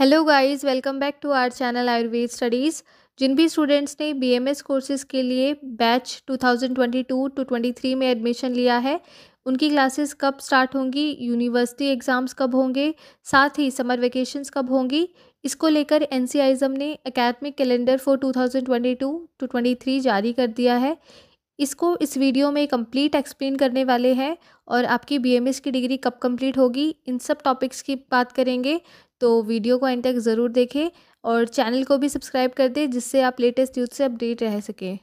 hello guys welcome back to our channel Ayurveda studies जिन भी students ने बीएमएस कोर्सेज़ के लिए बैच 2022 टू 23 में एडमिशन लिया है उनकी क्लासेस कब स्टार्ट होंगी यूनिवर्सिटी एग्ज़ाम्स कब होंगे साथ ही समर वेकेशंस कब होंगी इसको लेकर एन ने academic calendar for two twenty two three जारी कर दिया है इसको इस वीडियो में कंप्लीट एक्सप्लेन करने वाले हैं और आपकी बीएमएस की डिग्री कब कंप्लीट होगी इन सब टॉपिक्स की बात करेंगे तो वीडियो को एंड तक ज़रूर देखें और चैनल को भी सब्सक्राइब कर दें जिससे आप लेटेस्ट न्यूज़ से अपडेट रह सकें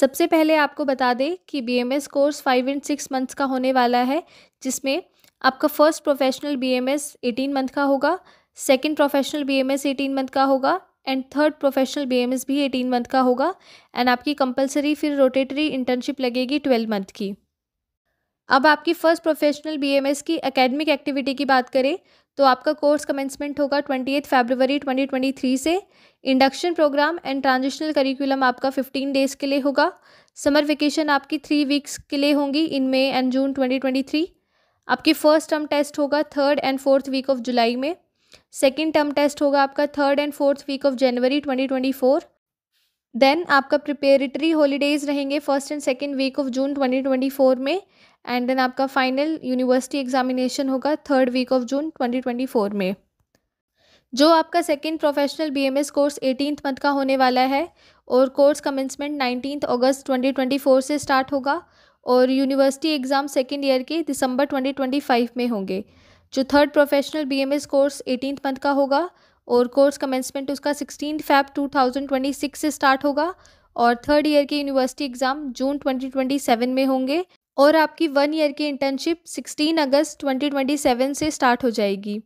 सबसे पहले आपको बता दें कि B course five and six months का होने वाला है जिसमें आपका first professional B eighteen month का होगा second professional B eighteen month का होगा एंड थर्ड प्रोफेशनल बीएमएस भी एटीन मंथ का होगा एंड आपकी कंपलसरी फिर रोटेटरी इंटर्नशिप लगेगी ट्वेल्व मंथ की अब आपकी फ़र्स्ट प्रोफेशनल बीएमएस की एकेडमिक एक्टिविटी की बात करें तो आपका कोर्स कमेंसमेंट होगा twenty eighth February twenty twenty three से induction programme and transitional curriculum आपका फिफ्टीन डेज़ के लिए होगा समर वेकेशन आपकी थ्री वीक्स के लिए होंगी in May and June twenty twenty three आपकी फ़र्स्ट टर्म टेस्ट होगा third and fourth week of July में सेकेंड टर्म टेस्ट होगा आपका third and fourth week of January 2024 then आपका प्रिपेरेटरी हॉलीडेज रहेंगे first and second week of June 2024 में and then आपका final university examination होगा third week of June 2024 में जो आपका second professional BMS course eighteenth month का होने वाला है और कोर्स कमेंसमेंट नाइनटीन अगस्त 2024 से स्टार्ट होगा और यूनिवर्सिटी एग्ज़ाम सेकेंड ईयर के दिसंबर 2025 में होंगे जो third professional BMS course eighteen month का होगा और कोर्स कमेंसमेंट उसका सिक्सटीन फैब 2026 से स्टार्ट होगा और थर्ड ईयर के यूनिवर्सिटी एग्ज़ाम जून 2027 में होंगे और आपकी वन ईयर की इंटर्नशिप 16 अगस्त 2027 से स्टार्ट हो जाएगी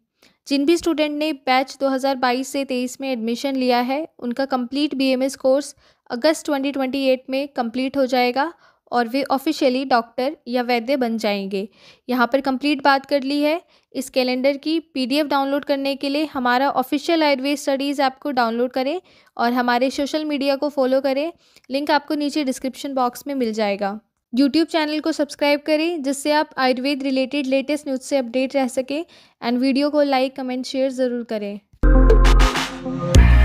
जिन भी स्टूडेंट ने बैच 2022 से 23 में एडमिशन लिया है उनका कंप्लीट बीएमएस कोर्स अगस्त 2028 में कंप्लीट हो जाएगा और वे ऑफिशियली डॉक्टर या वैद्य बन जाएंगे यहाँ पर कंप्लीट बात कर ली है इस कैलेंडर की पीडीएफ डाउनलोड करने के लिए हमारा ऑफिशियल आयुर्वेद स्टडीज़ ऐप को डाउनलोड करें और हमारे सोशल मीडिया को फॉलो करें लिंक आपको नीचे डिस्क्रिप्शन बॉक्स में मिल जाएगा यूट्यूब चैनल को सब्सक्राइब करें जिससे आप आयुर्वेद रिलेटेड लेटेस्ट न्यूज़ से अपडेट रह सकें एंड वीडियो को लाइक कमेंट शेयर ज़रूर करें